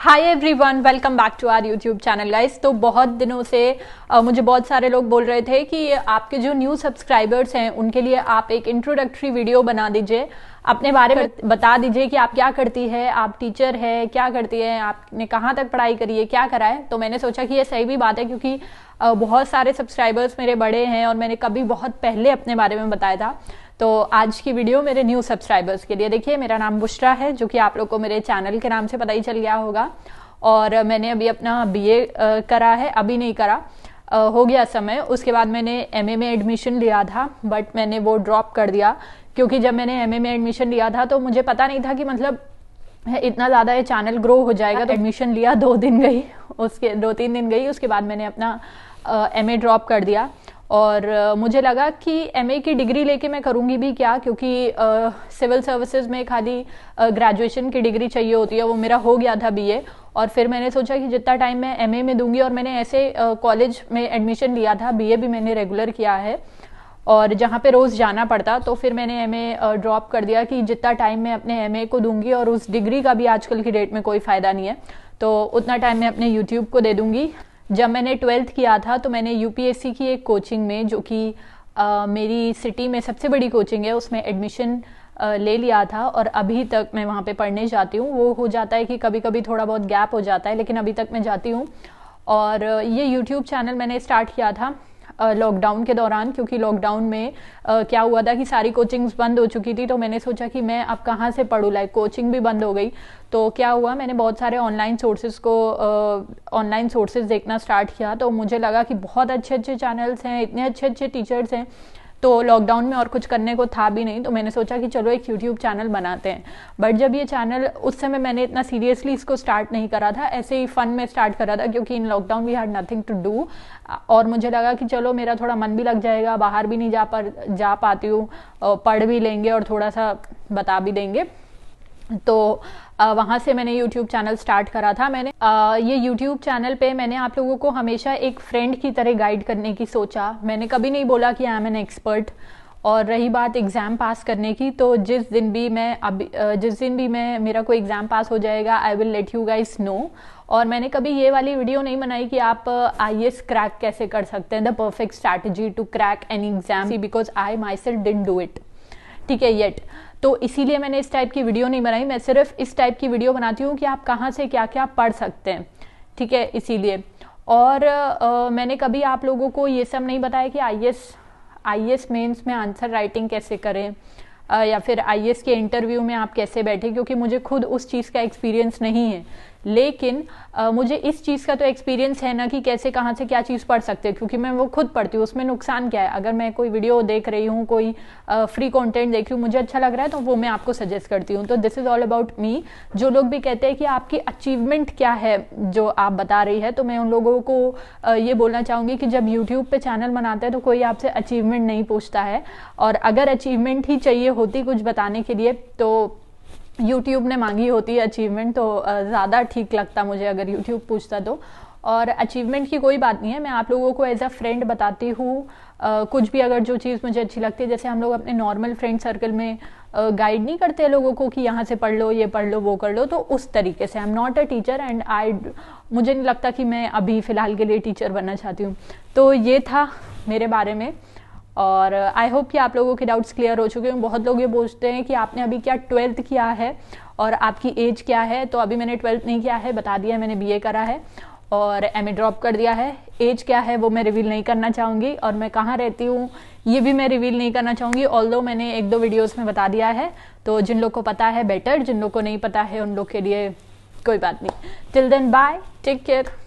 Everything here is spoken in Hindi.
hi everyone welcome back to our YouTube channel guys तो बहुत दिनों से आ, मुझे बहुत सारे लोग बोल रहे थे कि आपके जो न्यू सब्सक्राइबर्स हैं उनके लिए आप एक इंट्रोडक्टरी वीडियो बना दीजिए अपने बारे में बता दीजिए कि आप क्या करती है आप टीचर है क्या करती है आपने कहाँ तक पढ़ाई करी है क्या करा है तो मैंने सोचा कि ये सही भी बात है क्योंकि बहुत सारे सब्सक्राइबर्स मेरे बड़े हैं और मैंने कभी बहुत पहले अपने बारे में बताया था तो आज की वीडियो मेरे न्यू सब्सक्राइबर्स के लिए देखिए मेरा नाम बुश्रा है जो कि आप लोग को मेरे चैनल के नाम से पता ही चल गया होगा और मैंने अभी अपना बीए करा है अभी नहीं करा हो गया समय उसके बाद मैंने एमए में एडमिशन लिया था बट मैंने वो ड्रॉप कर दिया क्योंकि जब मैंने एमए में एडमिशन लिया था तो मुझे पता नहीं था कि मतलब इतना ज़्यादा ये चैनल ग्रो हो जाएगा तो एडमिशन लिया दो दिन गई उसके दो तीन दिन गई उसके बाद मैंने अपना एम ड्रॉप कर दिया और मुझे लगा कि एमए की डिग्री लेके मैं करूँगी भी क्या क्योंकि सिविल सर्विसेज में खाली ग्रेजुएशन की डिग्री चाहिए होती है वो मेरा हो गया था बीए और फिर मैंने सोचा कि जितना टाइम मैं एमए में दूंगी और मैंने ऐसे कॉलेज में एडमिशन लिया था बीए भी मैंने रेगुलर किया है और जहाँ पे रोज़ जाना पड़ता तो फिर मैंने एम ए ड्रॉप कर दिया कि जितना टाइम मैं अपने एम ए को दूंगी और उस डिग्री का भी आजकल की डेट में कोई फ़ायदा नहीं है तो उतना टाइम मैं अपने यूट्यूब को दे दूंगी जब मैंने ट्वेल्थ किया था तो मैंने यूपीएससी की एक कोचिंग में जो कि मेरी सिटी में सबसे बड़ी कोचिंग है उसमें एडमिशन ले लिया था और अभी तक मैं वहाँ पे पढ़ने जाती हूँ वो हो जाता है कि कभी कभी थोड़ा बहुत गैप हो जाता है लेकिन अभी तक मैं जाती हूँ और ये यूट्यूब चैनल मैंने स्टार्ट किया था लॉकडाउन के दौरान क्योंकि लॉकडाउन में क्या हुआ था कि सारी कोचिंग्स बंद हो चुकी थी तो मैंने सोचा कि मैं अब कहाँ से पढ़ूँ लाइक कोचिंग भी बंद हो गई तो क्या हुआ मैंने बहुत सारे ऑनलाइन सोर्सेज को ऑनलाइन सोर्सेज देखना स्टार्ट किया तो मुझे लगा कि बहुत अच्छे अच्छे चैनल्स हैं इतने अच्छे अच्छे टीचर्स हैं तो लॉकडाउन में और कुछ करने को था भी नहीं तो मैंने सोचा कि चलो एक यूट्यूब चैनल बनाते हैं बट जब ये चैनल उस समय मैंने इतना सीरियसली इसको स्टार्ट नहीं करा था ऐसे ही फन में स्टार्ट करा था क्योंकि in lockdown we had nothing to do और मुझे लगा कि चलो मेरा थोड़ा मन भी लग जाएगा बाहर भी नहीं जा पर जा पाती हूँ पढ़ भी लेंगे और थोड़ा सा बता भी देंगे तो आ, से मैंने YouTube चैनल स्टार्ट करा था मैंने आ, ये YouTube चैनल पे मैंने आप लोगों को हमेशा एक फ्रेंड की तरह गाइड करने की सोचा मैंने कभी नहीं बोला कि आई एम एन एक्सपर्ट और रही बात एग्ज़ाम पास करने की तो जिस दिन भी मैं अभी जिस दिन भी मैं मेरा कोई एग्ज़ाम पास हो जाएगा I will let you guys know और मैंने कभी ये वाली वीडियो नहीं बनाई कि आप आई एस क्रैक कैसे कर सकते हैं the perfect strategy to crack any exam because I myself didn't do it ठीक है येट तो इसीलिए मैंने इस टाइप की वीडियो नहीं बनाई मैं सिर्फ इस टाइप की वीडियो बनाती हूँ कि आप कहाँ से क्या क्या पढ़ सकते हैं ठीक है इसीलिए और आ, मैंने कभी आप लोगों को ये सब नहीं बताया कि I S I S mains में आंसर राइटिंग कैसे करें आ, या फिर आई एस के इंटरव्यू में आप कैसे बैठे क्योंकि मुझे खुद उस चीज़ का एक्सपीरियंस नहीं है लेकिन आ, मुझे इस चीज़ का तो एक्सपीरियंस है ना कि कैसे कहाँ से क्या चीज़ पढ़ सकते हैं क्योंकि मैं वो खुद पढ़ती हूँ उसमें नुकसान क्या है अगर मैं कोई वीडियो देख रही हूँ कोई फ्री कंटेंट देख रही हूँ मुझे अच्छा लग रहा है तो वो मैं आपको सजेस्ट करती हूँ तो this is all about me जो लोग भी कहते हैं कि आपकी अचीवमेंट क्या है जो आप बता रही है तो मैं उन लोगों को ये बोलना चाहूँगी कि जब यूट्यूब पर चैनल बनाते हैं तो कोई आपसे अचीवमेंट नहीं पूछता है और अगर अचीवमेंट ही चाहिए होती कुछ बताने के लिए तो यूट्यूब ने मांगी होती है अचीवमेंट तो ज़्यादा ठीक लगता मुझे अगर यूट्यूब पूछता तो और अचीवमेंट की कोई बात नहीं है मैं आप लोगों को एज अ फ्रेंड बताती हूँ कुछ भी अगर जो चीज़ मुझे अच्छी लगती है जैसे हम लोग अपने नॉर्मल फ्रेंड सर्कल में गाइड नहीं करते लोगों को कि यहाँ से पढ़ लो ये पढ़ लो वो कर लो तो उस तरीके से I am not a teacher and I मुझे नहीं लगता कि मैं अभी फ़िलहाल के लिए टीचर बनना चाहती हूँ तो ये था मेरे बारे में और आई होप कि आप लोगों के डाउट्स क्लियर हो चुके हैं बहुत लोग ये पूछते हैं कि आपने अभी क्या ट्वेल्थ किया है और आपकी एज क्या है तो अभी मैंने ट्वेल्थ नहीं किया है बता दिया है मैंने बीए करा है और एम ड्रॉप कर दिया है एज क्या है वो मैं रिवील नहीं करना चाहूँगी और मैं कहाँ रहती हूँ ये भी मैं रिवील नहीं करना चाहूँगी ऑल मैंने एक दो वीडियोज़ में बता दिया है तो जिन लोग को पता है बेटर जिन लोग को नहीं पता है उन लोग के लिए कोई बात नहीं till then bye take care